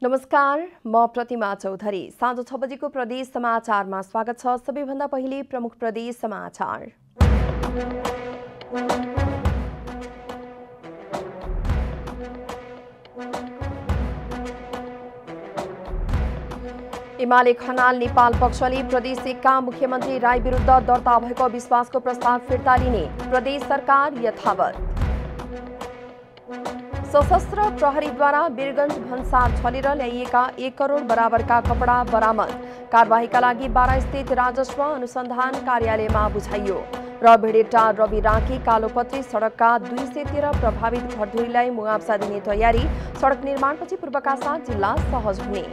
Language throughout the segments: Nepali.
नमस्कार म प्रतिमा चौधरी साँझ छ बजेको प्रदेश समाचारमा स्वागत छ सबैभन्दा पहिले प्रमुख प्रदेश समाचार एमाले खनाल नेपाल पक्षले प्रदेश एकका मुख्यमन्त्री राई विरुद्ध दर्ता भएको विश्वासको प्रस्ताव फिर्ता लिने प्रदेश सरकार यथावत सशस्त्र प्रहरीद्वारा बिरगंज भन्सार छलेर ल्याइएका एक करोड बराबरका कपडा बरामद कारवाहीका लागि स्थित राजस्व अनुसन्धान कार्यालयमा बुझाइयो र भिडेटा रवि राँकी कालोपत्री सडकका दुई सय तेह्र प्रभावित घरधुरीलाई मुआवजा दिने तयारी सडक निर्माणपछि पूर्वका साथ जिल्ला सहज हुने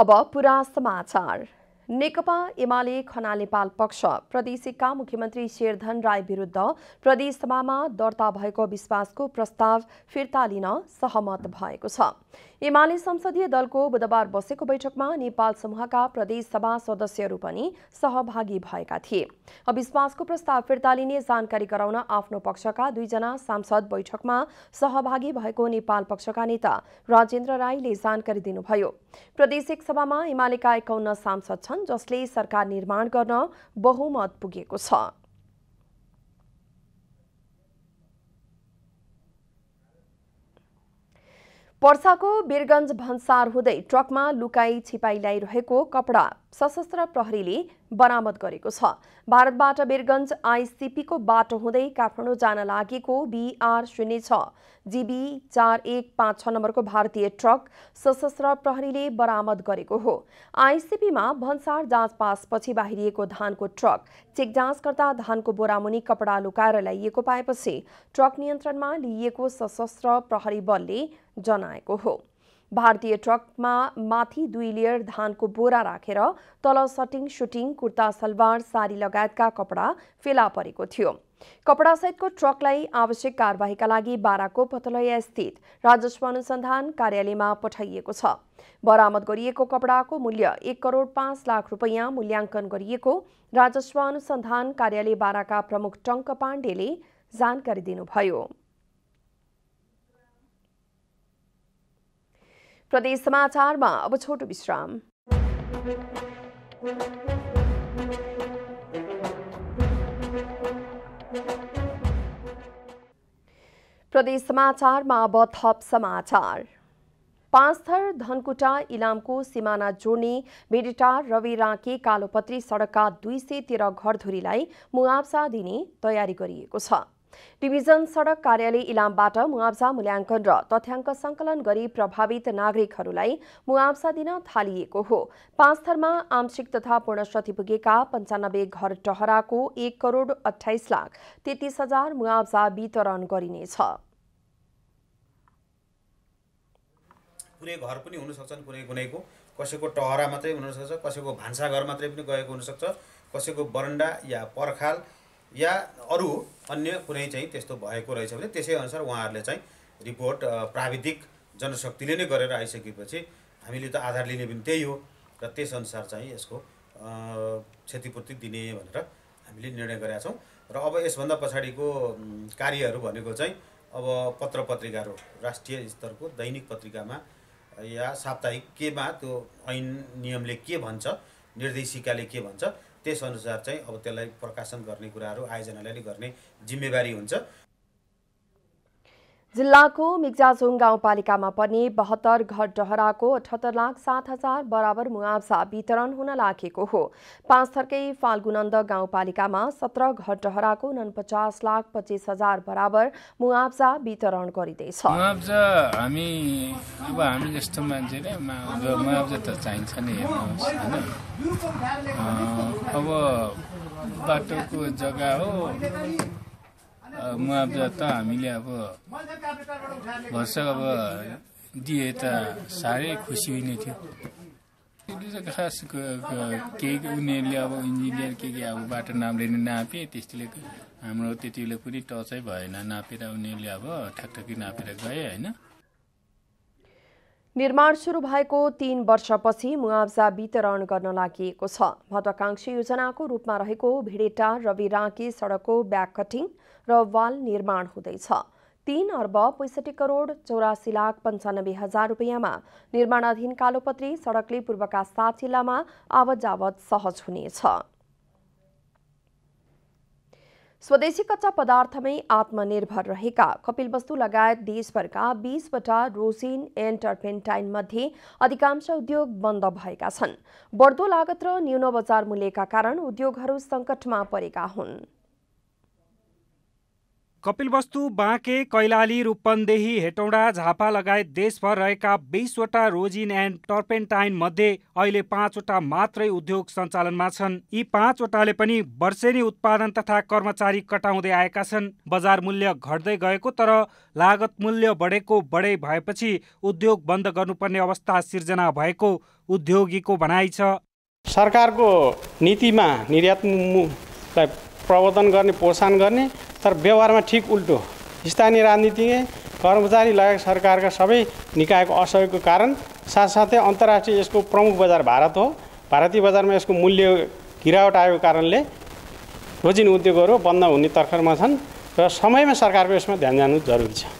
अब पुरा समाचार नेकपा एमाले खना नेपाल पक्ष प्रदेशिका मुख्यमन्त्री शेरधन राई विरुद्ध प्रदेशसभामा दर्ता भएको विश्वासको प्रस्ताव फिर्ता लिन सहमत भएको छ एमाले संसदीय दलको बुधबार बसेको बैठकमा नेपाल समूहका प्रदेशसभा सदस्यहरू पनि सहभागी भएका थिए अविश्वासको प्रस्ताव फिर्ता लिने जानकारी गराउन आफ्नो पक्षका दुईजना सांसद बैठकमा सहभागी भएको नेपाल पक्षका नेता राजेन्द्र राईले जानकारी दिनुभयो प्रदेशिक सभामा एमालेका एकाउन्न सांसद छन् जसले सरकार निर्माण गर्न बहुमत पुगेको छ पर्साको बिरगन्ज भन्सार हुँदै ट्रकमा लुकाई छिपाई ल्याइरहेको कपडा सशस्त्र प्रहरीले बरामद गरेको छ भारतबाट वीरगञ्ज आइसिपीको बाटो हुँदै काठमाडौँ जान लागेको बिआर शून्य छ जिबी चार एक पाँच छ नम्बरको भारतीय ट्रक सशस्त्र प्रहरीले बरामद गरेको हो आइसिपीमा भन्सार जाँच पासपछि बाहिरिएको धानको ट्रक चेक जाँच गर्दा धानको बोरामुनि कपडा लुकाएर ल्याइएको पाएपछि ट्रक नियन्त्रणमा लिइएको सशस्त्र प्रहरी बलले जनाएको हो भारतीय ट्रकमा माथि दुई लेयर धानको बोरा राखेर रा, तल सटिङ सुटिङ कुर्ता सलवार साडी लगायतका कपडा फेला परेको थियो कपडासहितको ट्रकलाई आवश्यक कारवाहीका लागि बाराको स्थित राजस्व अनुसन्धान कार्यालयमा पठाइएको छ बरामद गरिएको कपडाको मूल्य एक करोड पाँच लाख रुपियाँ मूल्याङ्कन गरिएको राजस्व अनुसन्धान कार्यालय बाराका प्रमुख टङ्क पाण्डेले जानकारी दिनुभयो प्रदेश समाचारमा अब छोटो विश्राम प्रदेश समाचारमा अब थप समाचार पाँच धनकुटा इलामको सिमाना जोड्ने मेडिटार रवि राँके कालोपत्री सडकका दुई सय तेह्र घरधुरीलाई मुआवजा दिने तयारी गरिएको छ डिभिजन सडक कार्यालय इलामबाट मुआब्जा मूल्याङ्कन र तथ्याङ्क सङ्कलन गरी प्रभावित नागरिकहरूलाई मुआब्जा दिन थालिएको हो पाँच थरमा आंशिक तथा पूर्ण क्षति पुगेका पन्चानब्बे घर टहराको एक करोड अठाइस लाख तेत्तिस हजार मुआब्जा वितरण गरिनेछ पुरै घर पनि हुनसक्छन् कुनै कुनैको कसैको टहरा मात्रै हुनसक्छ कसैको भान्साघर मात्रै पनि गएको हुनसक्छ कसैको बरन्डा या पर्खाल या अरू अन्य कुनै चाहिँ त्यस्तो भएको रहेछ भने त्यसै अनुसार उहाँहरूले चाहिँ रिपोर्ट प्राविधिक जनशक्तिले नै गरेर आइसकेपछि हामीले त आधार लिने पनि त्यही हो र त्यसअनुसार चाहिँ यसको क्षतिपूर्ति दिने भनेर हामीले निर्णय गरेका छौँ र अब यसभन्दा पछाडिको कार्यहरू भनेको चाहिँ अब पत्र पत्रिकाहरू राष्ट्रिय स्तरको दैनिक पत्रिकामा या साप्ताहिक केमा त्यो ऐन नियमले के भन्छ निर्देशिकाले के भन्छ त्यसअनुसार चाहिँ अब त्यसलाई प्रकाशन गर्ने कुराहरू आयोजनाले नै गर्ने जिम्मेवारी हुन्छ जिल्लाको मिक्जाझोङ गाउँपालिकामा पनि बहत्तर घर डहराको अठहत्तर लाख सात हजार बराबर मुआवजा वितरण हुन लागेको हो पाँच थर्कै फाल्गुनन्द गाउँपालिकामा सत्र घर डहराको उनपचास लाख पच्चिस हजार बराबर मुआवजा वितरण गरिँदैछ मुआवजा हामी अब हामी जस्तो मान्छेले मुआवजा त चाहिन्छ अब बाटोको जग्गा हो मुआवजा त हामीले अब वर्ष अब दिए त साह्रै खुसी हुने थियो खास केही उनीहरूले अब इन्जिनियर के के अब बाटो नामले लिने नापे त्यस्तोले हाम्रो त्यति बेला पनि टचै भएन नापेर उनीहरूले अब ठ्याकठ्याकी नापेर गए होइन निर्माण सुरु भएको तीन वर्षपछि मुआवजा वितरण गर्न लागि छ महत्वाकांक्षी योजनाको रूपमा रहेको भिडेटा रवि राँकी सडकको ब्याक कटिङ र वाल निर्माण हुँदैछ तीन अर्ब पैँसठी करोड चौरासी लाख पन्चानब्बे हजार रुपियाँमा निर्माणाधीन कालोपत्री सडकले पूर्वका सात जिल्लामा आवत जावत सहज हुनेछ स्वदेशी कच्चा पदार्थमै आत्मनिर्भर रहेका कपिलवस्तु लगायत देशभरका बीसवटा रोसिन एन्ड टर्पेन्टाइन मध्ये अधिकांश उद्योग बन्द भएका छन् बढ्दो लागत र न्यून बजार मूल्यका कारण उद्योगहरू सङ्कटमा परेका हुन् कपिलवस्तु बाँके कैलाली रूपन्देही हेटौँडा झापा लगायत देशभर रहेका बिसवटा रोजिन एन्ड टर्पेन्टाइन मध्ये अहिले पाँचवटा मात्रै उद्योग सञ्चालनमा छन् यी पाँचवटाले पनि वर्षेनी उत्पादन तथा कर्मचारी कटाउँदै आएका छन् बजार मूल्य घट्दै गएको तर लागत मूल्य बढेको बढे भएपछि उद्योग बन्द गर्नुपर्ने अवस्था सिर्जना भएको उद्योगीको भनाइ छ सरकारको नीतिमा निर्यात प्रवर्धन गर्ने प्रोत्साहन गर्ने तर व्यवहारमा ठिक उल्टो स्थानीय राजनीतिज्ञ कर्मचारी लगायत सरकारका सबै निकायको असहयोगको कारण साथसाथै अन्तर्राष्ट्रिय यसको प्रमुख बजार भारत हो भारतीय बजारमा यसको मूल्य गिरावट आएको कारणले रोजिन उद्योगहरू बन्द हुने तर्खरमा छन् र समयमा सरकारको यसमा ध्यान जानु जरुरी छ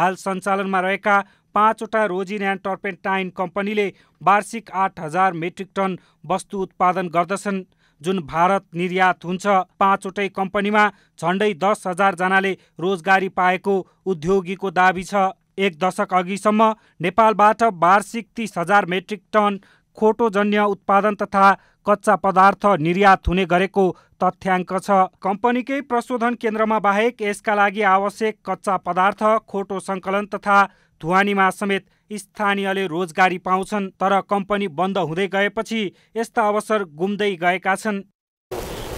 हाल सञ्चालनमा रहेका पाँचवटा रोजिन एन्ड टर्पेन्टाइन कम्पनीले वार्षिक आठ हजार मेट्रिक टन वस्तु उत्पादन गर्दछन् जुन भारत निर्यात हुन्छ पाँचवटै कम्पनीमा झन्डै दस जनाले रोजगारी पाएको उद्योगीको दावी छ एक दशक अघिसम्म नेपालबाट वार्षिक तिस हजार मेट्रिक टन खोटोजन्य उत्पादन तथा कच्चा पदार्थ निर्यात हुने गरेको तथ्याङ्क छ कम्पनीकै प्रशोधन केन्द्रमा बाहेक यसका लागि आवश्यक कच्चा पदार्थ खोटो सङ्कलन तथा धुवानीमा समेत स्थानीयले रोजगारी पाउँछन् तर कम्पनी बन्द हुँदै गएपछि यस्ता अवसर गुम्दै गएका छन्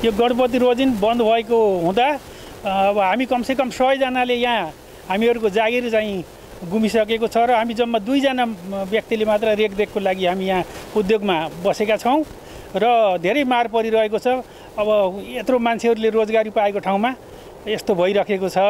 यो गणपति रोजिन बन्द भएको हुँदा अब हामी कमसेकम सयजनाले यहाँ हामीहरूको जागिर चाहिँ गुमिसकेको छ र हामी जम्मा दुईजना व्यक्तिले मात्र रेखदेखको लागि हामी यहाँ उद्योगमा बसेका छौँ र धेरै मार परिरहेको छ अब यत्रो मान्छेहरूले रोजगारी पाएको ठाउँमा यस्तो भइराखेको छ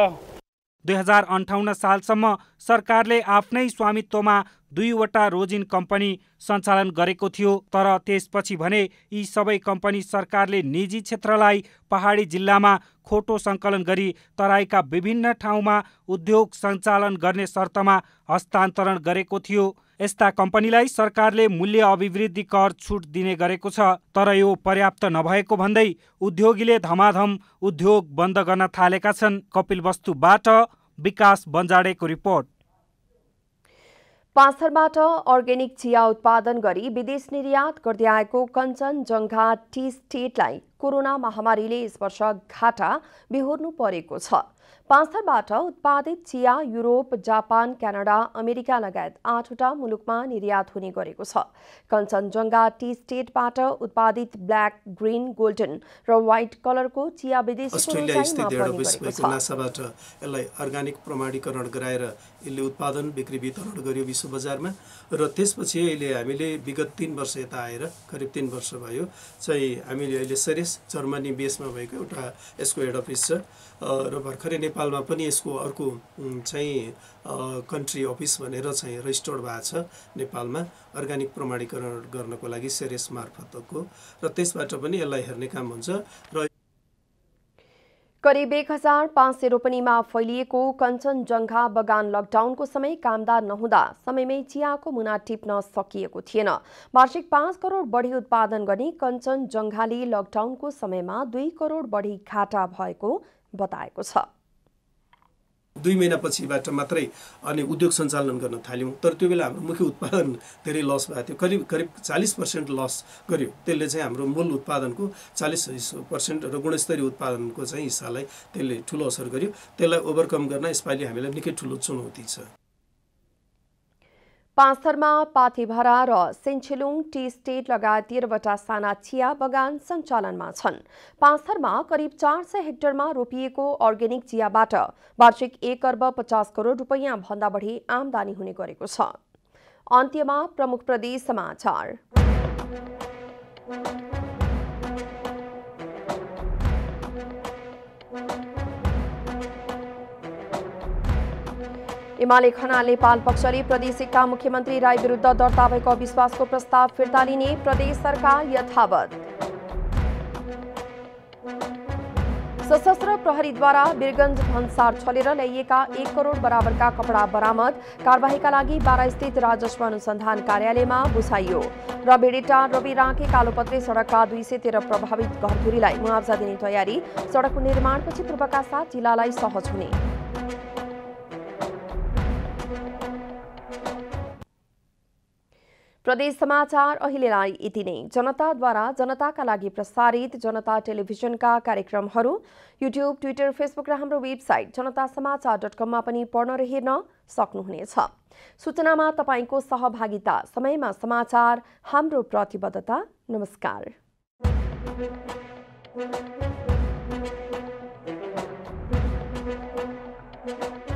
दुई हजार अन्ठाउन्न सालसम्म सरकारले आफ्नै स्वामित्वमा दुईवटा रोजिन कम्पनी सञ्चालन गरेको थियो तर त्यसपछि भने यी सबै कम्पनी सरकारले निजी क्षेत्रलाई पहाडी जिल्लामा खोटो सङ्कलन गरी तराईका विभिन्न ठाउँमा उद्योग सञ्चालन गर्ने शर्तमा हस्तान्तरण गरेको थियो यस्ता कम्पनीलाई सरकारले मूल्य अभिवृद्धि कर छुट दिने गरेको छ तर यो पर्याप्त नभएको भन्दै उद्योगीले धमाधम उद्योग बन्द गर्न थालेका छन् कपिल वस्तुबाट विकास बन्जाडेको रिपोर्ट पाँचथरबाट अर्ग्यानिक चिया उत्पादन गरी विदेश निर्यात गर्दै आएको कञ्चनजङ्घा टी स्टेटलाई कोरोना महामारीले यस वर्ष घाटा बिहोर्नु परेको छ पाँचथरबाट उत्पादित चिया युरोप जापान क्यानाडा अमेरिका लगायत आठवटा मुलुकमा निर्यात हुने गरेको छ कञ्चनजङ्घा टी स्टेटबाट उत्पादित ब्ल्याक ग्रिन गोल्डन र व्हाइट कलरको चिया नासाबाट यसलाई अर्ग्यानिक प्रमाणीकरण गराएर यसले उत्पादन बिक्री वितरण गर्यो विश्व बजारमा र त्यसपछि अहिले हामीले विगत तिन वर्ष यता आएर करिब तिन वर्ष भयो चाहिँ हामीले अहिले सेरेस जर्मनी बेसमा भएको एउटा यसको हेड अफिस छ र भर्खरै नेपालमा पनि यसको अर्को चाहिँ कन्ट्री अफिस भनेर चाहिँ रेजिस्टर्ड भएको छ नेपालमा अर्ग्यानिक प्रमाणीकरण गर्नको लागि सेरेस मार्फतको र त्यसबाट पनि यसलाई हेर्ने काम हुन्छ र करिब एक हजार पाँच सय रोपनीमा फैलिएको कञ्चनजङ्घा बगान लकडाउनको समय कामदार नहुँदा समयमै चियाको मुना टिप्न सकिएको थिएन वार्षिक पाँच करोड बढी उत्पादन गर्ने कञ्चनजङ्घाले लकडाउनको समयमा दुई करोड बढी घाटा भएको बताएको छ दुई महिनापछिबाट मात्रै अनि उद्योग सञ्चालन गर्न थाल्यौँ तर त्यो बेला हाम्रो मुख्य उत्पादन धेरै लस भएको थियो करिब करिब चालिस पर्सेन्ट लस गर्यो त्यसले चाहिँ हाम्रो मूल उत्पादनको चालिस पर्सेन्ट र गुणस्तरीय उत्पादनको चाहिँ हिस्सालाई त्यसले ठुलो असर गर्यो त्यसलाई ओभरकम गर्न यसपालि हामीलाई निकै ठुलो चुनौती छ पाँचथरमा पाथीभरा र सेन्छेलुङ टी स्टेट लगायत तेह्रवटा साना चिया बगान सञ्चालनमा छन् पाँचथरमा करिब चार सय हेक्टरमा रोपिएको अर्ग्यानिक चियाबाट वार्षिक एक अर्ब पचास करोड रुपियाँ भन्दा बढी आमदानी हुने गरेको छ अन्त्यमा प्रमुख प्रदेश समाचार एमाले खनाल नेपाल पक्षले प्रदेशका मुख्यमन्त्री राई विरुद्ध दर्ता भएको अविश्वासको प्रस्ताव फिर्ता लिने प्रदेश सरकार यथावत सशस्त्र प्रहरीद्वारा बिरगन्ज भन्सार छलेर ल्याइएका एक करोड बराबरका कपडा बरामद कार्यवाहीका लागि बारास्थित राजस्व अनुसन्धान कार्यालयमा बुझाइयो र भेडेटा रवि राँके कालोपत्रे सडकका दुई सय तेह्र प्रभावित घरधुरीलाई मुआवजा दिने तयारी सडकको निर्माणपछि पूर्वका साथ जिल्लालाई सहज हुने प्रदेश समाचार अहिलेलाई यति नै जनताद्वारा जनताका लागि प्रसारित जनता टेलिभिजनका कार्यक्रमहरू युट्युब ट्विटर फेसबुक र हाम्रो वेबसाइट जनता समाचार डट कममा पनि पढ्न र हेर्न सक्नुहुनेछ सूचनामा तपाईँको सहभागिता समयमा समाचार हाम्रो प्रतिबद्धता नमस्कार